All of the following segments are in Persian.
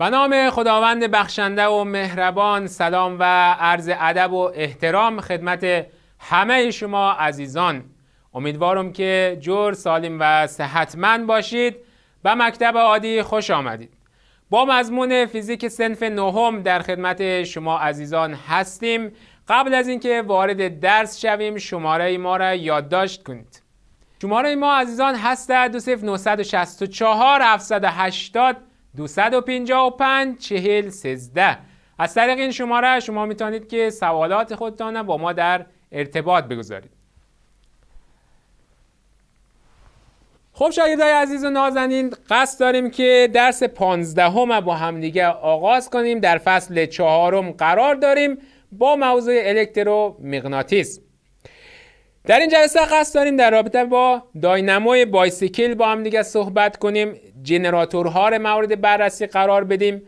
به نام خداوند بخشنده و مهربان سلام و عرض ادب و احترام خدمت همه شما عزیزان امیدوارم که جور سالم و صحتمند باشید به مکتب عادی خوش آمدید با مضمون فیزیک سنف نهم در خدمت شما عزیزان هستیم قبل از اینکه وارد درس شویم شماره ما را یادداشت کنید شماره ما عزیزان هست 20964 780 255 چهل 13 از طریق این شماره شما میتونید که سوالات خودتان با ما در ارتباط بگذارید خب شاگردای عزیز و نازنین قصد داریم که درس پانزدهم با همدیگه آغاز کنیم در فصل چهارم قرار داریم با موضوع الکترومغناطیس در این جلسه قصد داریم در رابطه با داینامو بایسیکل با هم دیگه صحبت کنیم جنراتورها رو مورد بررسی قرار بدیم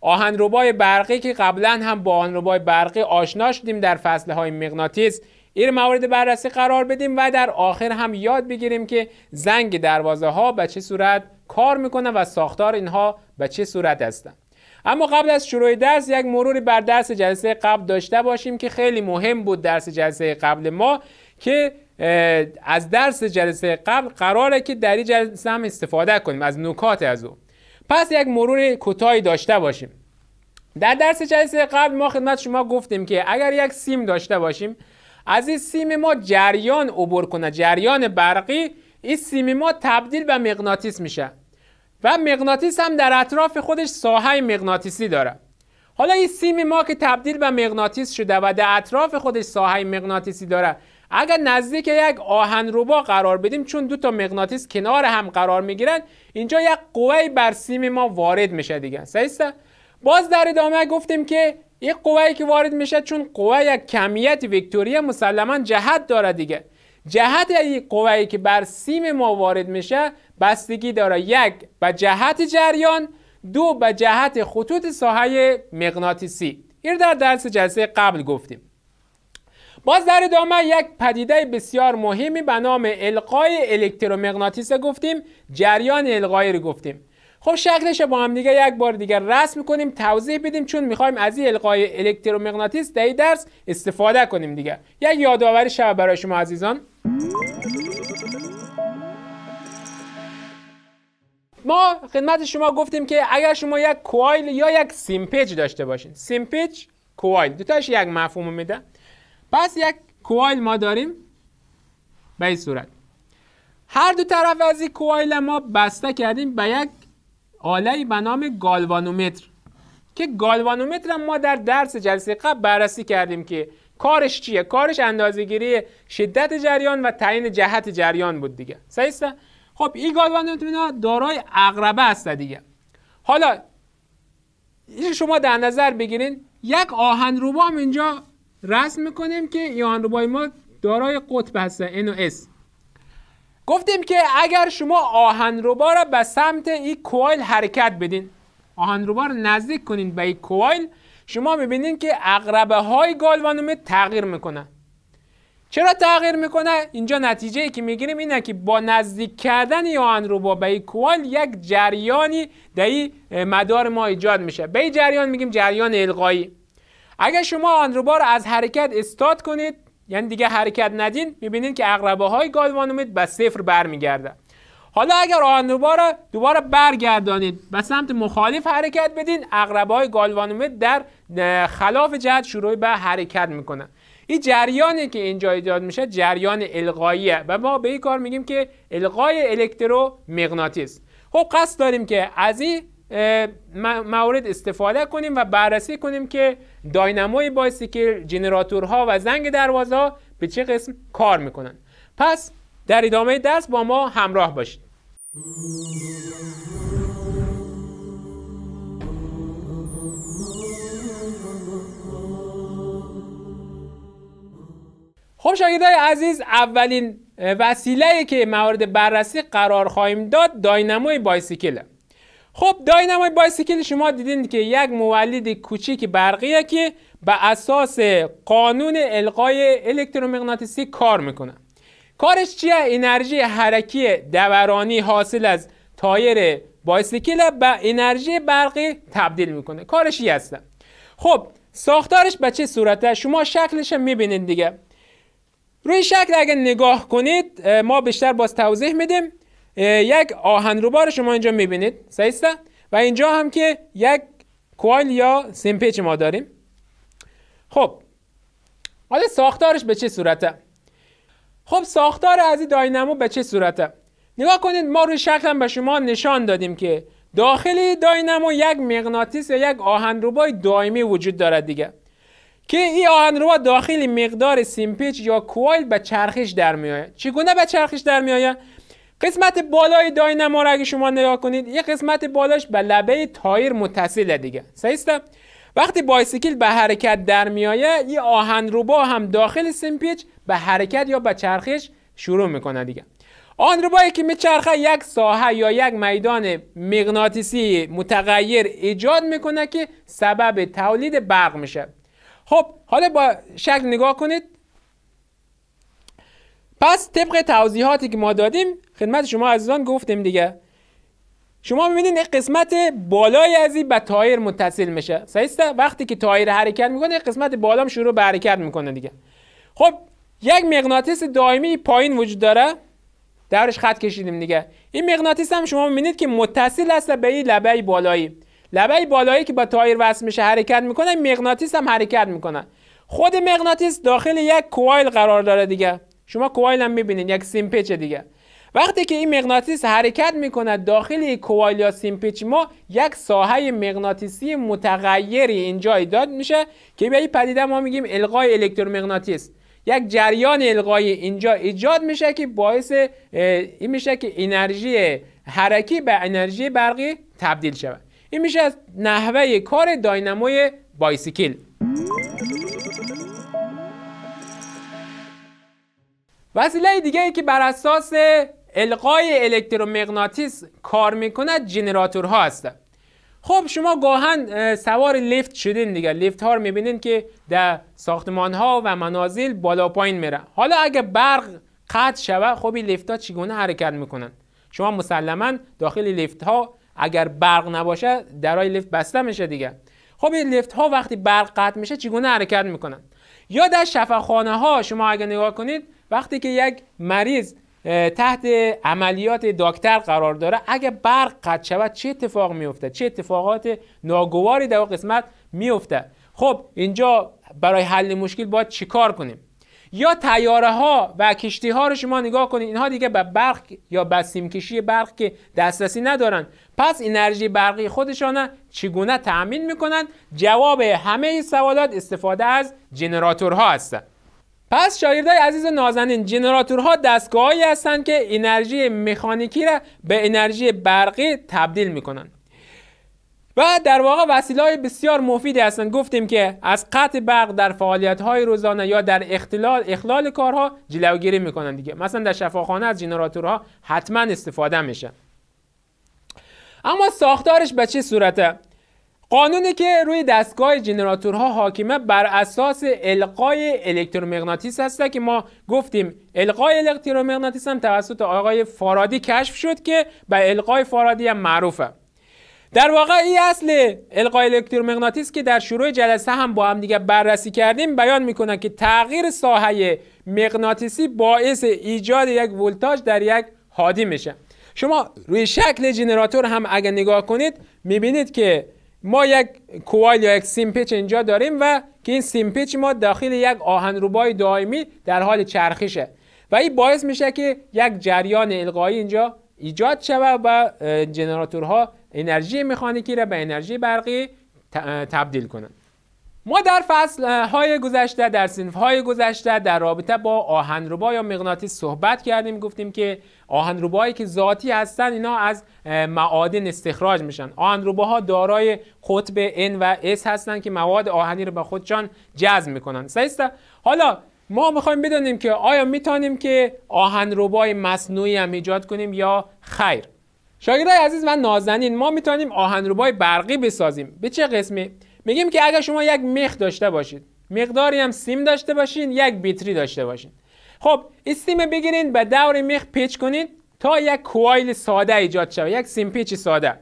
آهنربای برقی که قبلا هم با آهنربای برقی آشنا شدیم در فصله های مغناطیس این مورد بررسی قرار بدیم و در آخر هم یاد بگیریم که زنگ دروازه ها به چه صورت کار میکنه و ساختار اینها به چه صورت هستند اما قبل از شروع درس یک مروری بر درس جلسه قبل داشته باشیم که خیلی مهم بود درس جلسه قبل ما که از درس جلسه قبل قراره که در این جلسه هم استفاده کنیم از نکات از او پس یک مرور کوتاهی داشته باشیم در درس جلسه قبل ما خدمت شما گفتیم که اگر یک سیم داشته باشیم از این سیم ما جریان عبور کنه جریان برقی این سیم ما تبدیل به مغناطیس میشه و مغناطیس هم در اطراف خودش ساحه مغناطیسی داره حالا این سیم ما که تبدیل به مغناطیس شده و در اطراف خودش ساحه مغناطیسی داره اگر نزدیک یک آهن روبا قرار بدیم چون دو تا مغناطیس کنار هم قرار میگیرن اینجا یک قوه بر سیم ما وارد میشه دیگه صحیح باز در ادامه گفتیم که این قوه که وارد میشه چون قوه یک کمیت ویکتوریه مسلما جهت داره دیگه جهت این قوه که بر سیم ما وارد میشه بستگی داره یک به جهت جریان دو به جهت خطوط ساحه مغناطیسی این در درس جلسه قبل گفتیم باز در ادامه یک پدیده بسیار مهمی به نام القای الکترومغناطیس گفتیم جریان القایی رو گفتیم خب شکلش با هم دیگه یک بار دیگر رسم کنیم توضیح بدیم چون میخوایم از این القای الکترومغناطیس در درس استفاده کنیم دیگه یک یادآوری شب برای شما عزیزان ما خدمت شما گفتیم که اگر شما یک کوایل یا یک سیمپیج داشته باشین سیمپیج کوایل دوتاش یک مفهوم میده پس یک کوایل ما داریم به این صورت هر دو طرف از این کوایل ما بسته کردیم به یک آله به نام گالوانومتر که گالوانومتر ما در درس جلسه قبل بررسی کردیم که کارش چیه کارش اندازه‌گیری شدت جریان و تعیین جهت جریان بود دیگه صحیح خب این گالوانومتر دارای اقربه است دیگه حالا شما در نظر بگیرین یک آهن روبام اینجا رسم میکنیم که ایان رو ما دارای قطب هسته N و اس گفتیم که اگر شما آهنربا را به سمت این کوایل حرکت بدین آهنربا رو نزدیک کنین به این کوایل شما میبینین که اقربه های گالوانومتر تغییر میکنه چرا تغییر میکنه اینجا نتیجه ای که میگیریم اینه که با نزدیک کردن یا با به کوال یک جریانی در مدار ما ایجاد میشه به این جریان میگیم جریان القایی اگر شما آن رو از حرکت استاد کنید یعنی دیگه حرکت ندین میبینید که اقربه های گالوانومید به صفر برمیگردن حالا اگر آن رو دوباره برگردانید به سمت مخالف حرکت بدین اقربه های گالوانومید در خلاف جهت شروع به حرکت میکنه این جریانی که اینجا ایجاد میشه جریان القاییه و ما به این کار میگیم که القای الکترو مغناطیس خب قصد داریم که از این موارد استفاده کنیم و بررسی کنیم که دایناموی بایسیکل جنراتورها و زنگ دروازه به چه قسم کار میکنن پس در ادامه درس با ما همراه باشید خب شاگردای عزیز اولین وسیله که موارد بررسی قرار خواهیم داد دایناموی بایسیکله خب داینمای بایسیکل شما دیدین که یک مولد کوچیک برقیه که به اساس قانون القای الکترومغناطیسی کار میکنه کارش چیه انرژی حرکی دورانی حاصل از تایر بایسیکل به انرژی برقی تبدیل میکنه کارش یه هست خب ساختارش به چه صورته شما شکلش میبینید دیگه روی شکل اگه نگاه کنید ما بیشتر باز توضیح میدیم یک رو شما اینجا میبینید سیسته و اینجا هم که یک کوایل یا سیمپیچ ما داریم خب حالا ساختارش به چه صورته خب ساختار از این داینامو به چه صورته نگاه کنید ما روی شکل هم به شما نشان دادیم که داخل داینامو یک مغناطیس یا یک آهنربای دائمی وجود دارد دیگه که این آهنربا داخل مقدار سیمپیچ یا کوایل به چرخش در میآید چگونه به چرخش در قسمت بالای داینامو اگه شما نگاه کنید یه قسمت بالاش به لبه تایر متصله دیگه سیستم وقتی بایسیکل به حرکت در میایه یه آهن روبا هم داخل سیمپیچ به حرکت یا به چرخش شروع میکنه دیگه آهن روبایی که میچرخه یک ساحه یا یک میدان مغناطیسی متغیر ایجاد میکنه که سبب تولید برق میشه خب حالا با شکل نگاه کنید پس طبق توضیحاتی که ما دادیم خدمت شما عزیزان گفتیم دیگه شما میبینید این قسمت بالای از این به تایر متصل میشه صحیح وقتی که تایر حرکت میکنه قسمت بالام شروع به حرکت میکنه دیگه خب یک مغناطیس دائمی پایین وجود داره درش خط کشیدیم دیگه این مغناطیس هم شما میبینید که متصل است به این لبه بالایی لبه بالایی که با تایر وصل میشه حرکت میکنه مغناطیس هم حرکت میکنه خود مغناطیس داخل یک کوایل قرار داره دیگه شما کوایل هم میبینید یک سیمپچ دیگه وقتی که این مغناطیس حرکت میکند داخل کوایل یا سیمپچ ما یک ساحه مغناطیسی متغیری اینجا ایجاد میشه که به این پدیده ما میگیم القای الکترومغناطیس یک جریان القایی اینجا ایجاد میشه که باعث این میشه که انرژی حرکی به انرژی برقی تبدیل شود این میشه از نحوه کار دایناموی بایسیکل وسیله دیگه ای که بر اساس القای الکترومغناطیس کار میکنه جنراتور هست. خب شما گاهن سوار لیفت شدین دیگه لیفت ها رو میبینین که در ساختمان ها و منازل بالا پایین میره حالا اگه برق قطع شوه خب این لیفت ها چگونه حرکت میکنن شما مسلما داخل لیفت ها اگر برق نباشه درای لیفت بسته میشه دیگه خب این لیفت ها وقتی برق قطع میشه چگونه حرکت میکنن یا در شفاخانه ها شما اگه نگاه کنید وقتی که یک مریض تحت عملیات دکتر قرار داره اگه برق قطع شود چه اتفاق میفته چه اتفاقات ناگواری در قسمت میفته خب اینجا برای حل مشکل باید چیکار کنیم یا تیاره ها و کشتی ها رو شما نگاه کنید اینها دیگه به برق یا به سیمکشی برق که دسترسی ندارن پس انرژی برقی خودشان چگونه تأمین میکنند؟ جواب همه این سوالات استفاده از جنراتورها هستند پس شاگردای عزیز نازنین جنراتورها دستگاهایی هستند که انرژی مکانیکی را به انرژی برقی تبدیل میکنند و در واقع وسیله های بسیار مفیدی هستند گفتیم که از قطع برق در فعالیت های روزانه یا در اختلال اخلال کارها جلوگیری میکنن دیگه مثلا در شفاخانه از جنراتورها حتما استفاده میشه اما ساختارش به چه صورته قانونی که روی دستگاه جنراتورها حاکمه بر اساس القای الکترومغناطیس هست که ما گفتیم القای الکترومغناطیس هم توسط آقای فارادی کشف شد که به القای فارادی هم معروفه در واقع این اصل القای الکترومغناطیس که در شروع جلسه هم با هم دیگه بررسی کردیم بیان میکنه که تغییر ساحه مغناطیسی باعث ایجاد یک ولتاژ در یک حادی میشه شما روی شکل جنراتور هم اگر نگاه کنید میبینید که ما یک کوایل یا یک سیمپیچ اینجا داریم و که این سیمپیچ ما داخل یک آهنربای دائمی در حال چرخشه و این باعث میشه که یک جریان القایی اینجا ایجاد شود و جنراتورها انرژی مکانیکی را به انرژی برقی تبدیل کنند ما در فصل های گذشته در سینف های گذشته در رابطه با آهنربا یا مغناطیس صحبت کردیم گفتیم که آهنربایی که ذاتی هستن اینا از معادن استخراج میشن آهنرباها دارای قطب N و S هستن که مواد آهنی رو به خودشان جذب میکنن حالا ما میخوایم بدانیم که آیا میتونیم که آهنربای مصنوعی هم ایجاد کنیم یا خیر شاگردای عزیز و نازنین ما میتونیم آهنربای برقی بسازیم به چه قسمی میگیم که اگر شما یک مخ داشته باشید مقداری هم سیم داشته باشین یک بیتری داشته باشین خب این سیم بگیرین به دور مخ پیچ کنید تا یک کوایل ساده ایجاد شود یک سیم پیچ ساده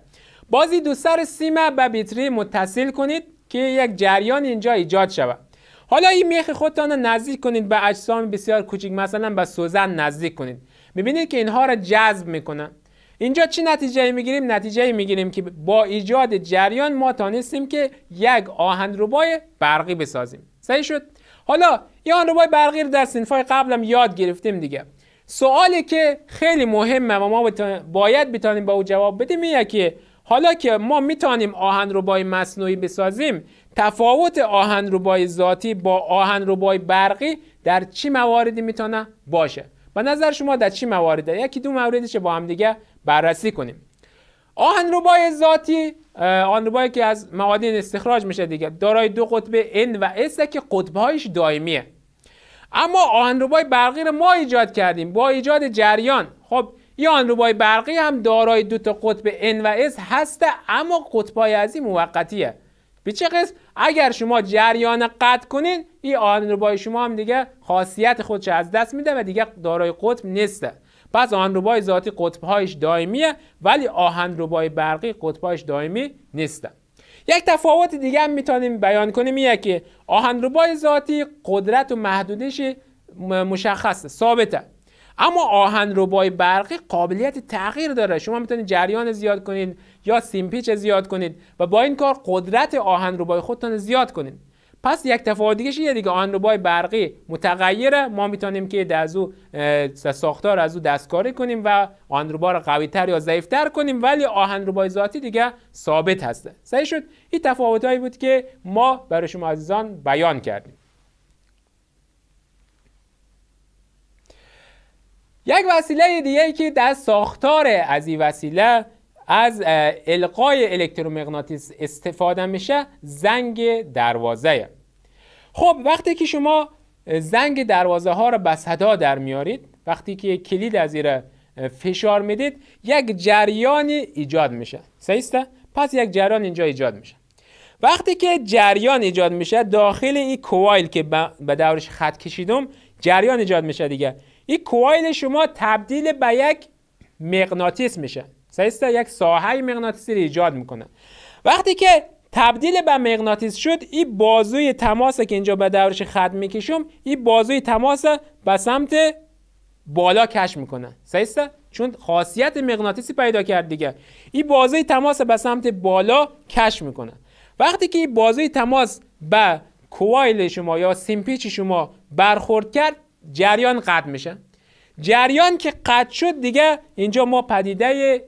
بازی دو سر سیم به بیتری متصل کنید که یک جریان اینجا ایجاد شود حالا این میخ خودتان را نزدیک کنید به اجسام بسیار کوچک مثلا به سوزن نزدیک کنید میبینید که اینها را جذب میکنن اینجا چی نتیجه میگیریم نتیجه میگیریم که با ایجاد جریان ما تانستیم که یک آهنربای برقی بسازیم صحیح شد حالا یه آهنربای برقی رو در سینفای قبلم یاد گرفتیم دیگه سوالی که خیلی مهمه و ما باید بتانیم با او جواب بدیم اینه که حالا که ما میتانیم آهنربای مصنوعی بسازیم تفاوت آهنربای ذاتی با آهنربای برقی در چی مواردی میتونه باشه به نظر شما در چی موارده یکی دو موردی با هم دیگه بررسی کنیم آهن ذاتی آهن که از معادن استخراج میشه دیگه دارای دو قطب N و S که قطبهایش دائمیه اما آهن برقی رو ما ایجاد کردیم با ایجاد جریان خب این آهن برقی هم دارای دو تا قطب N و S هسته اما قطبهای از این موقتیه به چه قسم اگر شما جریان قطع کنین این آهنربای شما هم دیگه خاصیت خودش از دست میده و دیگه دارای قطب نیسته پس آهنربای ذاتی قطبهایش دائمیه ولی آهنربای برقی قطبهایش دائمی نیستن یک تفاوت دیگه هم میتونیم بیان کنیم اینه که آهنربای ذاتی قدرت و محدودش مشخصه ثابته اما آهنربای برقی قابلیت تغییر داره شما میتونید جریان زیاد کنید یا سیمپیچ زیاد کنید و با این کار قدرت آهنربای خودتان زیاد کنید پس یک تفاوت دیگه اینه دیگه آنروبای برقی متغیره ما میتونیم که از ساختار از او دستکاری کنیم و آن رو قوی تر یا ضعیفتر کنیم ولی آهنروبای ذاتی دیگه ثابت هسته صحیح شد این تفاوت هایی بود که ما برای شما عزیزان بیان کردیم یک وسیله دیگه که در ساختار از این وسیله از القای الکترومغناطیس استفاده میشه زنگ دروازه خب وقتی که شما زنگ دروازه ها رو به صدا در میارید وقتی که کلید از ایره فشار میدید یک جریانی ایجاد میشه سیسته؟ پس یک جریان اینجا ایجاد میشه وقتی که جریان ایجاد میشه داخل این کوایل که به دورش خط کشیدم جریان ایجاد میشه دیگه این کوایل شما تبدیل به یک مغناطیس میشه سیستا یک ساحه مغناطیسی ایجاد میکنه وقتی که تبدیل به مغناطیس شد این بازوی تماس که اینجا به دورش خط میکشم این بازوی تماس به سمت بالا کش میکنه سیستا چون خاصیت مغناطیسی پیدا کرد دیگه این بازوی تماس به سمت بالا کش میکنه وقتی که این بازوی تماس به کوایل شما یا سیمپیچ شما برخورد کرد جریان قطع میشه جریان که قطع شد دیگه اینجا ما پدیده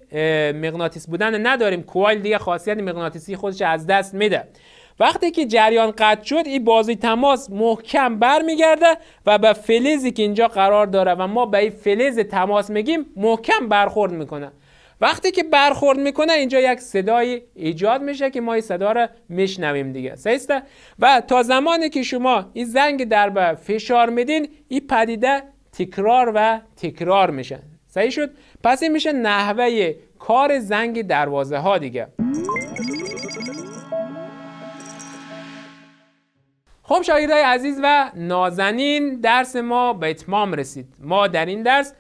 مغناطیس بودن نداریم کوایل دیگه خاصیت مغناطیسی خودش از دست میده وقتی که جریان قطع شد این بازی تماس محکم برمیگرده و به فلزی که اینجا قرار داره و ما به این فلز تماس میگیم محکم برخورد میکنه وقتی که برخورد میکنه اینجا یک صدای ایجاد میشه که ما این صدا رو میشنویم دیگه سیسته و تا زمانی که شما این زنگ در فشار میدین این پدیده تکرار و تکرار میشن صحیح شد پس این میشه نحوه کار زنگ دروازه ها دیگه خب شاگردای عزیز و نازنین درس ما به اتمام رسید ما در این درس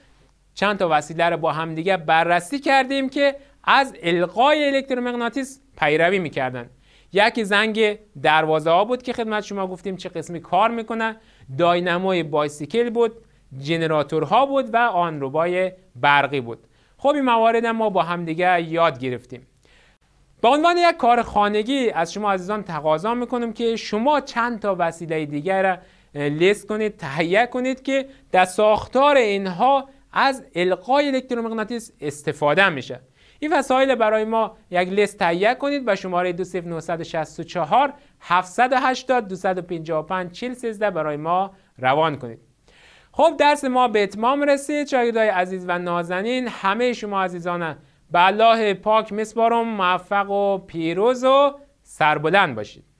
چند تا وسیله رو با همدیگه بررسی کردیم که از القای الکترومغناطیس پیروی میکردن یکی زنگ دروازه ها بود که خدمت شما گفتیم چه قسمی کار میکنه دایناموی بایسیکل بود جنراتورها بود و آن روبای برقی بود خب این موارد ما با همدیگه یاد گرفتیم به عنوان یک کار خانگی از شما عزیزان تقاضا میکنم که شما چند تا وسیله دیگر را لیست کنید تهیه کنید که در ساختار اینها از القای الکترومغناطیس استفاده میشه این وسایل برای ما یک لیست تهیه کنید به شماره 2964 780 255 4013 برای ما روان کنید خب درس ما به اتمام رسید شاگردای عزیز و نازنین همه شما عزیزان به پاک میسپارم موفق و پیروز و سربلند باشید